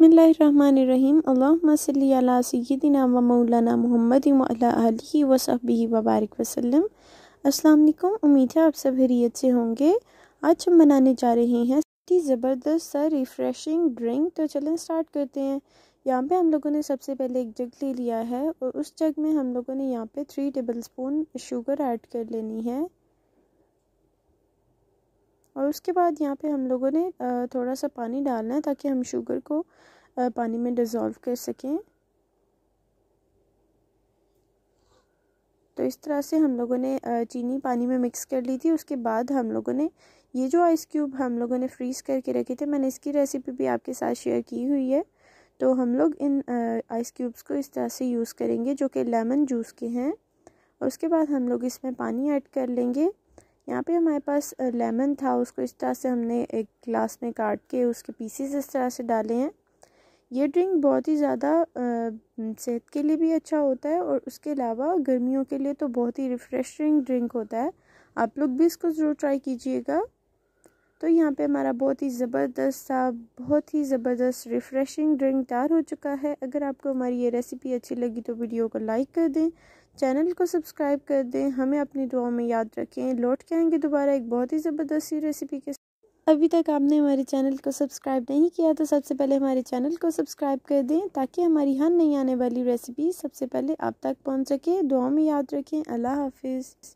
बसमीम अल्लाम व मौलाना मोहम्मद अली वसबी वबारक वसलम असलकुम उम्मीद है आप सब हरीत से होंगे आज हम बनाने जा रहे हैं ज़बरदस्त सा रिफ़्रेशिंग ड्रिंक तो चलें स्टार्ट करते हैं यहाँ पे हम लोगों ने सबसे पहले एक जग ले लिया है और उस जग में हम लोगों ने यहाँ पे three table sugar add कर लेनी है और उसके बाद यहाँ पे हम लोगों ने थोड़ा सा पानी डालना है ताकि हम शुगर को पानी में डिज़ोल्व कर सकें तो इस तरह से हम लोगों ने चीनी पानी में मिक्स कर ली थी उसके बाद हम लोगों ने ये जो आइस क्यूब हम लोगों ने फ्रीज़ करके रखे थे मैंने इसकी रेसिपी भी आपके साथ शेयर की हुई है तो हम लोग इन आइस क्यूब्स को इस तरह से यूज़ करेंगे जो कि लेमन जूस के हैं और उसके बाद हम लोग इसमें पानी ऐड कर लेंगे यहाँ पे हमारे पास लेमन था उसको इस तरह से हमने एक ग्लास में काट के उसके पीसेस इस तरह से डाले हैं ये ड्रिंक बहुत ही ज़्यादा सेहत के लिए भी अच्छा होता है और उसके अलावा गर्मियों के लिए तो बहुत ही रिफ़्रेशिंग ड्रिंक होता है आप लोग भी इसको ज़रूर ट्राई कीजिएगा तो यहाँ पे हमारा बहुत ही ज़बरदस्त सा बहुत ही ज़बरदस्त रिफ़्रेशिंग ड्रिंक तैयार हो चुका है अगर आपको हमारी ये रेसिपी अच्छी लगी तो वीडियो को लाइक कर दें चैनल को सब्सक्राइब कर दें हमें अपनी दुआओं में याद रखें लौट के आएंगे दोबारा एक बहुत ही ज़बरदस्त सी रेसिपी के अभी तक आपने हमारे चैनल को सब्सक्राइब नहीं किया तो सबसे पहले हमारे चैनल को सब्सक्राइब कर दें ताकि हमारी हर नई आने वाली रेसिपी सबसे पहले आप तक पहुंच सके दुआ में याद रखें अल्लाह हाफिज़